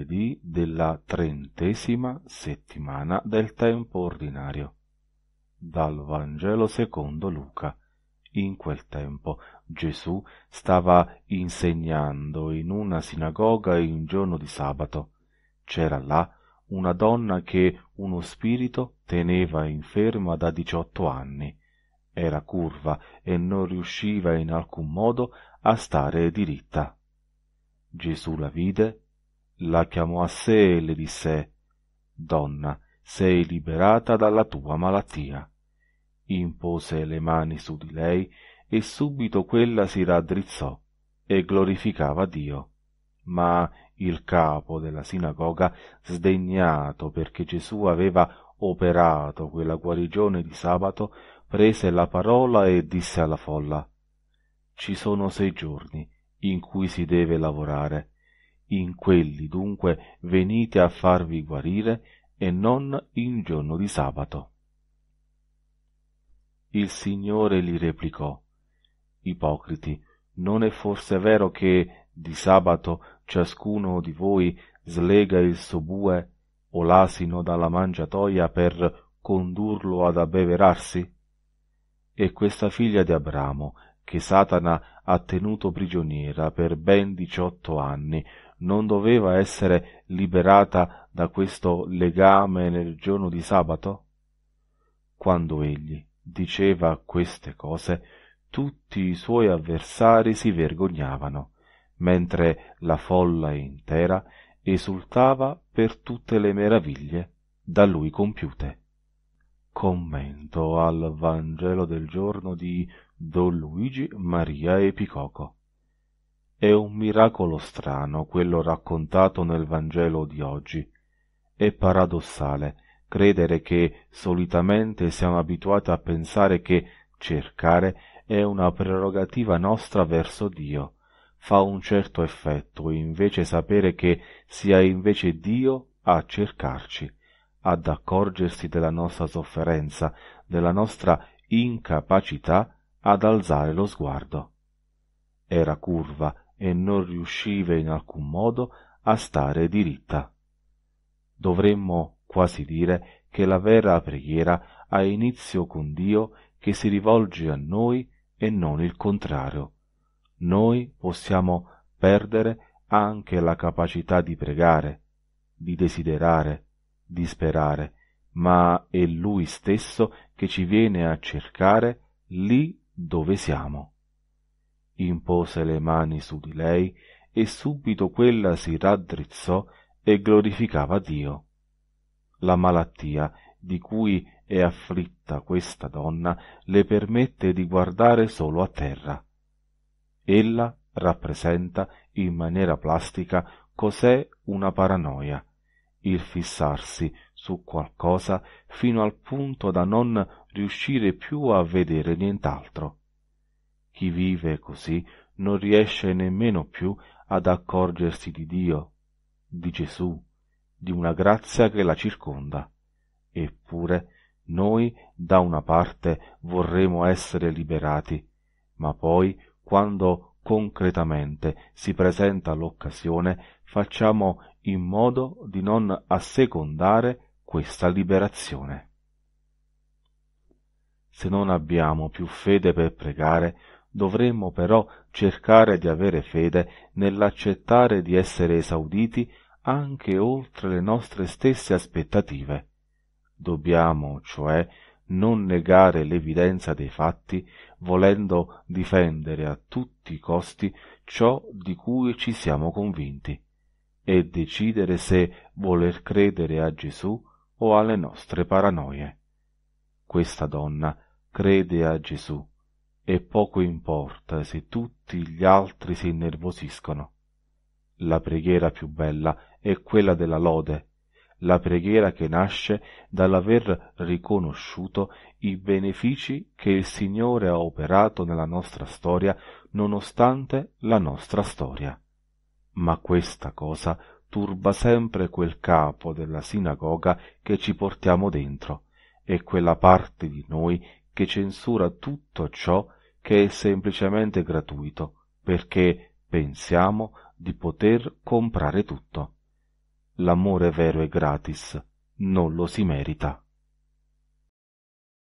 lunedì della trentesima settimana del tempo ordinario. Dal Vangelo secondo Luca. In quel tempo Gesù stava insegnando in una sinagoga in giorno di sabato. C'era là una donna che uno spirito teneva inferma da diciotto anni. Era curva e non riusciva in alcun modo a stare diritta. Gesù la vide la chiamò a sé e le disse Donna, sei liberata dalla tua malattia. Impose le mani su di lei e subito quella si raddrizzò e glorificava Dio. Ma il capo della sinagoga, sdegnato perché Gesù aveva operato quella guarigione di sabato, prese la parola e disse alla folla Ci sono sei giorni in cui si deve lavorare in quelli dunque venite a farvi guarire e non in giorno di sabato. Il Signore gli replicò, Ipocriti, non è forse vero che di sabato ciascuno di voi slega il suo bue o l'asino dalla mangiatoia per condurlo ad abbeverarsi? E questa figlia di Abramo, che Satana ha tenuto prigioniera per ben diciotto anni, non doveva essere liberata da questo legame nel giorno di sabato? Quando egli diceva queste cose, tutti i suoi avversari si vergognavano, mentre la folla intera esultava per tutte le meraviglie da lui compiute. Commento al Vangelo del giorno di Don Luigi Maria Epicoco. È un miracolo strano quello raccontato nel Vangelo di oggi. È paradossale credere che solitamente siamo abituati a pensare che cercare è una prerogativa nostra verso Dio. Fa un certo effetto invece sapere che sia invece Dio a cercarci, ad accorgersi della nostra sofferenza, della nostra incapacità ad alzare lo sguardo. Era curva e non riusciva in alcun modo a stare diritta. Dovremmo quasi dire che la vera preghiera ha inizio con Dio che si rivolge a noi e non il contrario. Noi possiamo perdere anche la capacità di pregare, di desiderare, di sperare, ma è Lui stesso che ci viene a cercare lì dove siamo impose le mani su di lei e subito quella si raddrizzò e glorificava Dio. La malattia di cui è afflitta questa donna le permette di guardare solo a terra. Ella rappresenta in maniera plastica cos'è una paranoia, il fissarsi su qualcosa fino al punto da non riuscire più a vedere nient'altro. Chi vive così non riesce nemmeno più ad accorgersi di Dio, di Gesù, di una grazia che la circonda. Eppure noi da una parte vorremmo essere liberati, ma poi quando concretamente si presenta l'occasione facciamo in modo di non assecondare questa liberazione. Se non abbiamo più fede per pregare, dovremmo però cercare di avere fede nell'accettare di essere esauditi anche oltre le nostre stesse aspettative. Dobbiamo, cioè, non negare l'evidenza dei fatti, volendo difendere a tutti i costi ciò di cui ci siamo convinti, e decidere se voler credere a Gesù o alle nostre paranoie. Questa donna crede a Gesù, e poco importa se tutti gli altri si innervosiscono. La preghiera più bella è quella della lode, la preghiera che nasce dall'aver riconosciuto i benefici che il Signore ha operato nella nostra storia nonostante la nostra storia. Ma questa cosa turba sempre quel capo della sinagoga che ci portiamo dentro e quella parte di noi che censura tutto ciò che che è semplicemente gratuito perché pensiamo di poter comprare tutto. L'amore vero è gratis, non lo si merita.